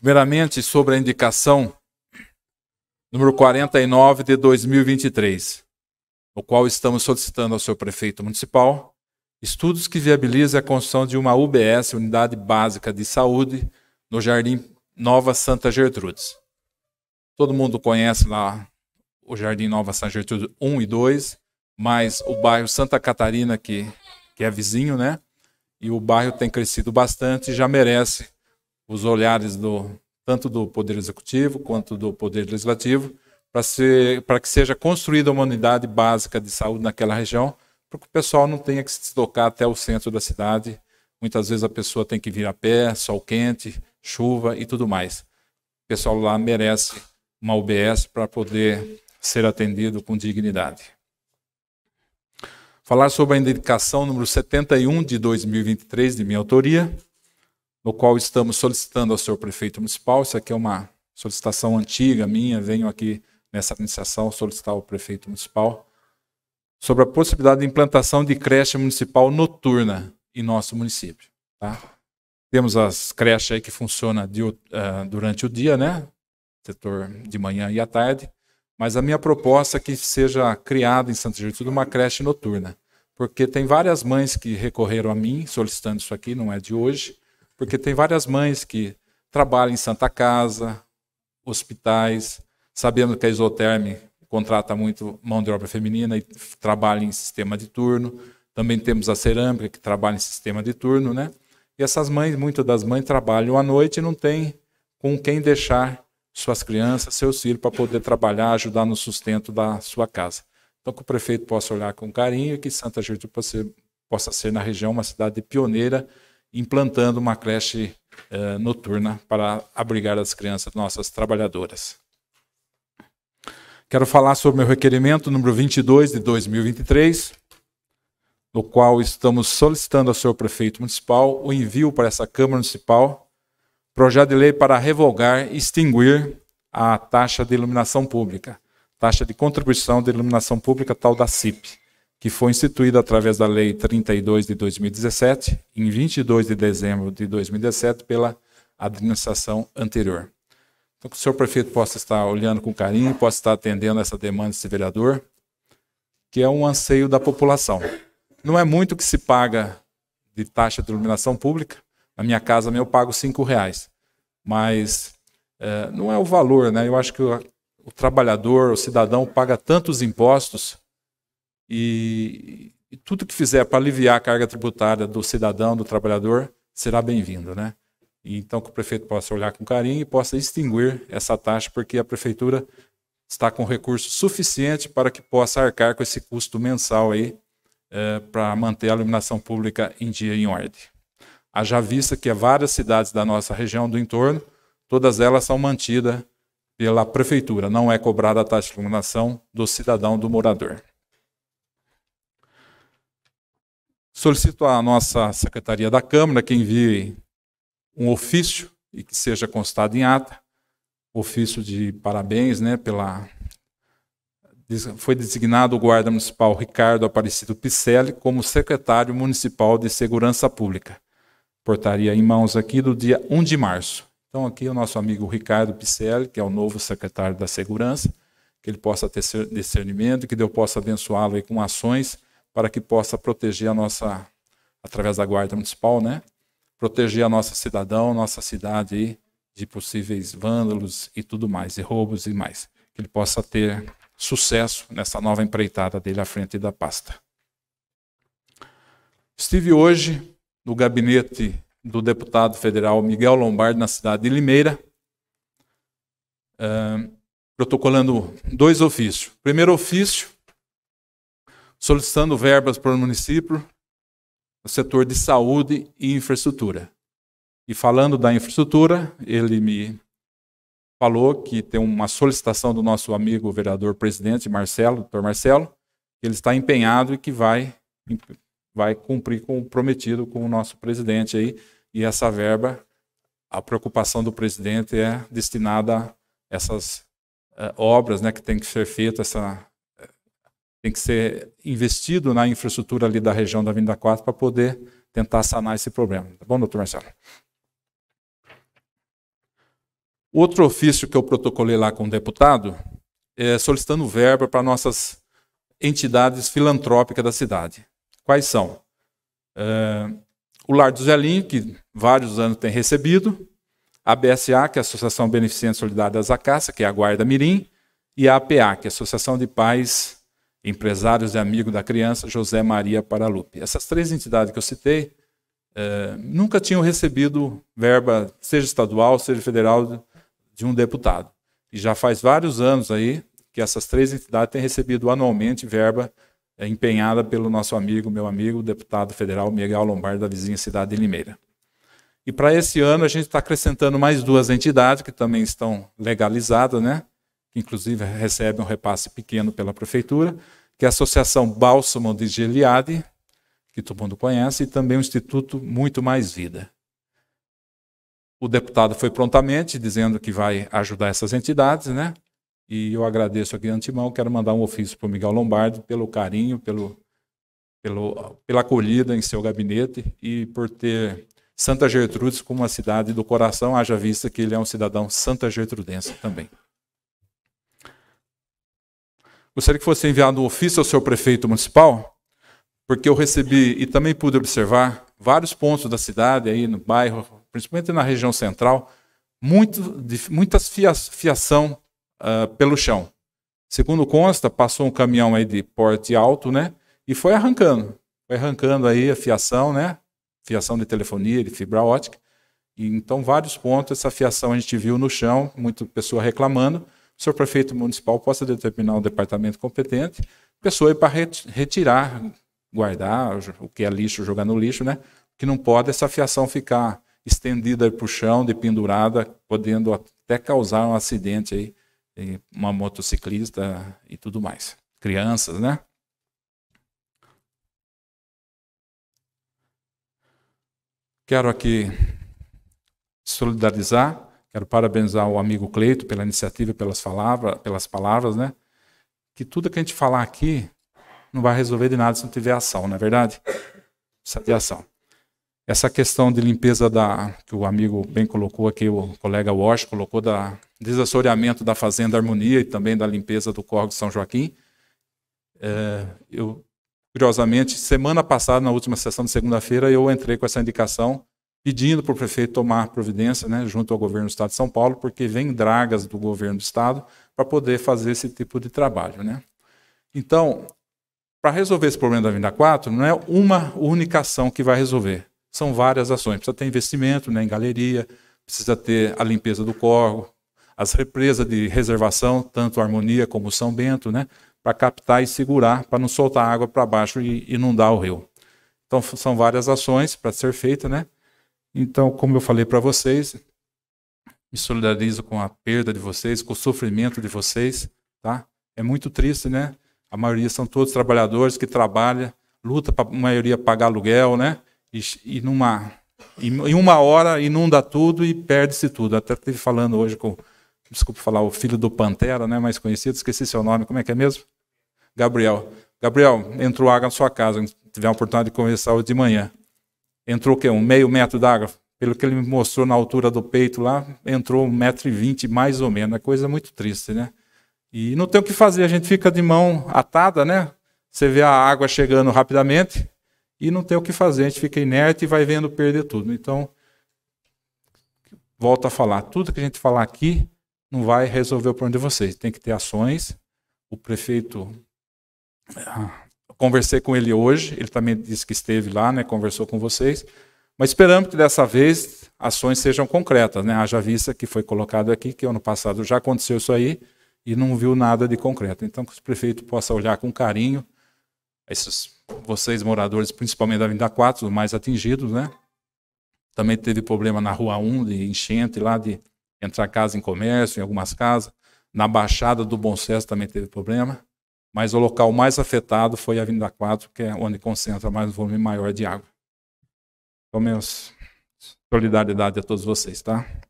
Primeiramente, sobre a indicação número 49 de 2023, no qual estamos solicitando ao seu prefeito municipal estudos que viabilizem a construção de uma UBS, Unidade Básica de Saúde, no Jardim Nova Santa Gertrudes. Todo mundo conhece lá o Jardim Nova Santa Gertrudes 1 e 2, mas o bairro Santa Catarina, que, que é vizinho, né? E o bairro tem crescido bastante e já merece os olhares do, tanto do Poder Executivo quanto do Poder Legislativo para que seja construída uma unidade básica de saúde naquela região, para que o pessoal não tenha que se deslocar até o centro da cidade. Muitas vezes a pessoa tem que vir a pé, sol quente, chuva e tudo mais. O pessoal lá merece uma UBS para poder ser atendido com dignidade. Falar sobre a indicação número 71 de 2023, de minha autoria, no qual estamos solicitando ao senhor prefeito municipal. Isso aqui é uma solicitação antiga minha, venho aqui nessa administração solicitar ao prefeito municipal sobre a possibilidade de implantação de creche municipal noturna em nosso município. Tá? Temos as creches aí que funcionam de, uh, durante o dia, né? Setor de manhã e à tarde. Mas a minha proposta é que seja criada em Santa Gertrude uma creche noturna. Porque tem várias mães que recorreram a mim solicitando isso aqui, não é de hoje. Porque tem várias mães que trabalham em Santa Casa, hospitais, sabendo que a Isoterme contrata muito mão de obra feminina e trabalha em sistema de turno. Também temos a cerâmica que trabalha em sistema de turno, né? E essas mães, muitas das mães trabalham à noite e não tem com quem deixar suas crianças, seus filhos para poder trabalhar, ajudar no sustento da sua casa. Então que o prefeito possa olhar com carinho e que Santa Gertrude possa ser, possa ser na região uma cidade pioneira implantando uma creche eh, noturna para abrigar as crianças nossas trabalhadoras. Quero falar sobre meu requerimento número 22 de 2023, no qual estamos solicitando ao senhor prefeito municipal o envio para essa Câmara Municipal projeto de lei para revogar e extinguir a taxa de iluminação pública, taxa de contribuição de iluminação pública tal da CIP que foi instituída através da Lei 32 de 2017, em 22 de dezembro de 2017, pela administração anterior. Então, que o senhor prefeito possa estar olhando com carinho, possa estar atendendo essa demanda desse vereador, que é um anseio da população. Não é muito que se paga de taxa de iluminação pública. Na minha casa, eu pago cinco reais. Mas é, não é o valor, né? Eu acho que o, o trabalhador, o cidadão, paga tantos impostos e, e tudo que fizer para aliviar a carga tributária do cidadão, do trabalhador, será bem-vindo, né? Então, que o prefeito possa olhar com carinho e possa extinguir essa taxa, porque a prefeitura está com recurso suficiente para que possa arcar com esse custo mensal aí é, eh, para manter a iluminação pública em dia e em ordem. Haja vista que é várias cidades da nossa região do entorno, todas elas são mantidas pela prefeitura, não é cobrada a taxa de iluminação do cidadão, do morador. Solicito à nossa Secretaria da Câmara que envie um ofício e que seja constado em ata, ofício de parabéns, né, pela foi designado o guarda municipal Ricardo Aparecido Picelli como secretário municipal de Segurança Pública. Portaria em mãos aqui do dia 1 de março. Então aqui o nosso amigo Ricardo Picelli, que é o novo secretário da Segurança, que ele possa ter discernimento, que Deus possa abençoá-lo com ações para que possa proteger a nossa, através da Guarda Municipal, né? Proteger a nossa cidadão, nossa cidade de possíveis vândalos e tudo mais, e roubos e mais. Que ele possa ter sucesso nessa nova empreitada dele à frente da pasta. Estive hoje no gabinete do deputado federal Miguel Lombardi, na cidade de Limeira, eh, protocolando dois ofícios. Primeiro ofício, solicitando verbas para o município, no setor de saúde e infraestrutura. E falando da infraestrutura, ele me falou que tem uma solicitação do nosso amigo vereador presidente Marcelo, doutor Marcelo, que ele está empenhado e que vai vai cumprir com o prometido com o nosso presidente aí, e essa verba, a preocupação do presidente é destinada a essas eh, obras, né, que tem que ser feita essa tem que ser investido na infraestrutura ali da região da Avenida 4 para poder tentar sanar esse problema. Tá bom, doutor Marcelo? Outro ofício que eu protocolei lá com o deputado é solicitando verba para nossas entidades filantrópicas da cidade. Quais são? É, o Lar do Zelinho, que vários anos tem recebido, a BSA, que é a Associação Beneficente Solidária da Zacaça, que é a Guarda Mirim, e a APA, que é a Associação de Pais empresários e amigo da criança, José Maria Paralupe. Essas três entidades que eu citei é, nunca tinham recebido verba, seja estadual, seja federal, de um deputado. E já faz vários anos aí que essas três entidades têm recebido anualmente verba é, empenhada pelo nosso amigo, meu amigo, deputado federal Miguel Lombardi da vizinha cidade de Limeira. E para esse ano a gente está acrescentando mais duas entidades que também estão legalizadas, né? que inclusive recebe um repasse pequeno pela prefeitura, que é a Associação Bálsamo de Geliade, que todo mundo conhece, e também o Instituto Muito Mais Vida. O deputado foi prontamente dizendo que vai ajudar essas entidades, né? E eu agradeço aqui de antemão, quero mandar um ofício para o Miguel Lombardi pelo carinho, pelo, pelo, pela acolhida em seu gabinete e por ter Santa Gertrudes como uma cidade do coração, haja vista que ele é um cidadão santa gertrudense também. Gostaria que fosse enviado um ofício ao seu prefeito municipal, porque eu recebi e também pude observar vários pontos da cidade, aí no bairro, principalmente na região central, muito, muitas fiação uh, pelo chão. Segundo consta, passou um caminhão aí de porte alto, né? E foi arrancando. Foi arrancando aí a fiação, né? Fiação de telefonia, de fibra ótica. E, então, vários pontos, essa fiação a gente viu no chão, muita pessoa reclamando o senhor prefeito municipal possa determinar um departamento competente, pessoa para retirar, guardar o que é lixo, jogar no lixo, né? Que não pode essa fiação ficar estendida para o chão, de pendurada, podendo até causar um acidente aí, uma motociclista e tudo mais. Crianças, né? Quero aqui solidarizar Quero parabenizar o amigo Cleito pela iniciativa, pelas palavras, pelas palavras, né? Que tudo que a gente falar aqui não vai resolver de nada se não tiver ação, não é verdade? Precisa de ação. Essa questão de limpeza da que o amigo bem colocou aqui, o colega Walsh colocou da desassoreamento da fazenda Harmonia e também da limpeza do córrego São Joaquim. É, eu curiosamente semana passada na última sessão de segunda-feira eu entrei com essa indicação pedindo para o prefeito tomar providência né, junto ao governo do Estado de São Paulo, porque vem dragas do governo do Estado para poder fazer esse tipo de trabalho. Né? Então, para resolver esse problema da Venda 4, não é uma única ação que vai resolver. São várias ações. Precisa ter investimento né, em galeria, precisa ter a limpeza do corvo, as represas de reservação, tanto a Harmonia como o São Bento, né, para captar e segurar, para não soltar água para baixo e inundar o rio. Então, são várias ações para ser feita, né? Então, como eu falei para vocês, me solidarizo com a perda de vocês, com o sofrimento de vocês, tá? É muito triste, né? A maioria são todos trabalhadores que trabalham, luta para a maioria pagar aluguel, né? E, e numa em uma hora inunda tudo e perde-se tudo. Até estive falando hoje com, desculpa falar, o filho do Pantera, né, mais conhecido, esqueci seu nome, como é que é mesmo? Gabriel. Gabriel, entrou água na sua casa, tiver a oportunidade de conversar hoje de manhã entrou que um meio metro d'água, pelo que ele me mostrou na altura do peito lá, entrou um metro e vinte mais ou menos, é coisa muito triste, né? E não tem o que fazer, a gente fica de mão atada, né? Você vê a água chegando rapidamente e não tem o que fazer, a gente fica inerte e vai vendo perder tudo. Então, volto a falar, tudo que a gente falar aqui não vai resolver o problema de vocês. Tem que ter ações. O prefeito ah, Conversei com ele hoje, ele também disse que esteve lá, né, conversou com vocês. Mas esperamos que dessa vez ações sejam concretas, né? Haja vista que foi colocado aqui que ano passado já aconteceu isso aí e não viu nada de concreto. Então que o prefeito possa olhar com carinho esses vocês moradores, principalmente da Vinda 4, os mais atingidos, né? Também teve problema na Rua 1 de enchente lá de entrar casa em comércio, em algumas casas. Na Baixada do Bom Sucesso também teve problema mas o local mais afetado foi a Avenida 4, que é onde concentra mais um volume maior de água. Então, meus, solidariedade a todos vocês, tá?